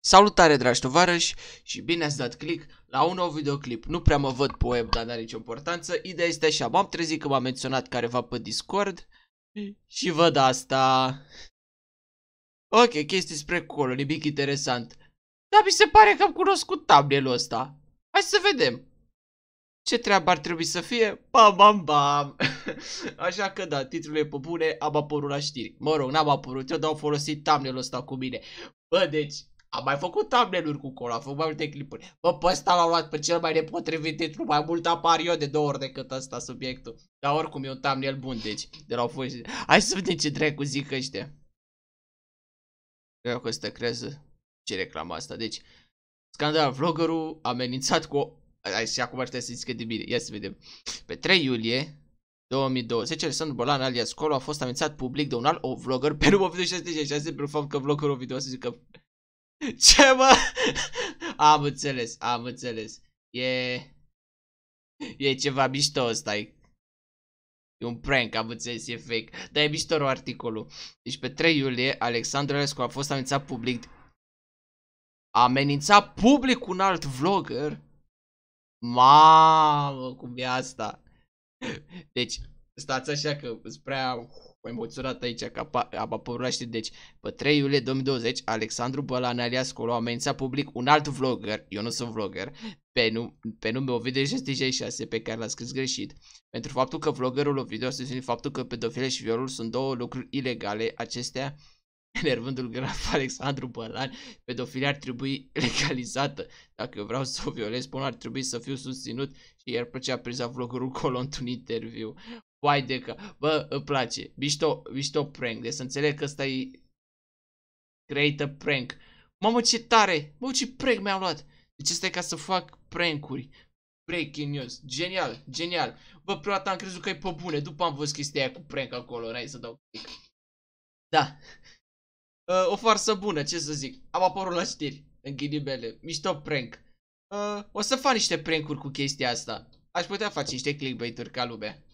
Salutare dragi tovarăși și bine ați dat click la un nou videoclip. Nu prea mă văd pe web, dar n-are nicio importanță. Ideea este așa, m-am trezit că m-a menționat careva pe Discord și văd asta. Ok, chestii spre colo, nimic interesant. Dar mi se pare că am cunoscut tablelul ăsta. Hai să vedem. Ce treabă ar trebui să fie? Bam, bam, bam. Așa că da, titlul e pe bune, am apărut la știri. Mă rog, n-am apărut eu, dau folosit thumbnail-ul ăsta cu mine. Bă, deci, am mai făcut thumbnail cu Colo, am făcut mai multe clipuri. Bă, pe ăsta l-am luat pe cel mai nepotrivit titlu, mai mult apar eu de două ori decât ăsta subiectul. Dar oricum e un thumbnail bun, deci, de la fost. Hai să vedem ce dracu zic ăștia. Vreau că ăsta creează ce reclama asta, deci... Scandal, vloggerul amenințat cu o... Hai și acum ar trebui să zică de bine, ia să vedem. Pe 3 iulie, 2020, Alexandru Bolan alias Colo a fost amenințat public de un alt vlogger pe numărul 86 pentru fapt că vloggerul video să zică Ce mă? Am înțeles, am înțeles. E... E ceva mișto ăsta. E un prank, am înțeles, e fake. Dar e mișto articolul. Deci pe 3 iulie, Alexandru Alescu a fost amenințat public... A amenințat public un alt vlogger? Mamă, cum e asta? Deci, stați așa că sunt prea emoționat aici, că a apărat, deci, pe 3 iulie 2020, Alexandru Bălan, alias Colo, a amenințat public un alt vlogger, eu nu sunt vlogger, pe, num pe nume Ovidiu 66, pe care l-a scris greșit, pentru faptul că vloggerul Ovidiu a susținut faptul că pedofile și violul sunt două lucruri ilegale, acestea enervându-l Alexandru Bălan, pedofilia ar trebui legalizată. Dacă eu vreau să o violez, până ar trebui să fiu susținut și iar plăcea priza vloggerul Colo într-un interviu. Uai de că, bă, îmi place. Mișto, mișto prank, deci să înțeleg că ăsta e... Create a prank. Mamă, ce tare! Mă, ce prank mi-am luat! Deci ăsta e ca să fac prankuri. Breaking news. Genial, genial. Bă, prima dată am crezut că e pe bune, după am văzut chestia aia cu prank acolo, n să dau click. Da. Uh, o farsă bună, ce să zic. Am apărut la știri, în ghilimele. Mișto prank. Uh, o să fac niște prankuri cu chestia asta. Aș putea face niște clickbait-uri ca lumea.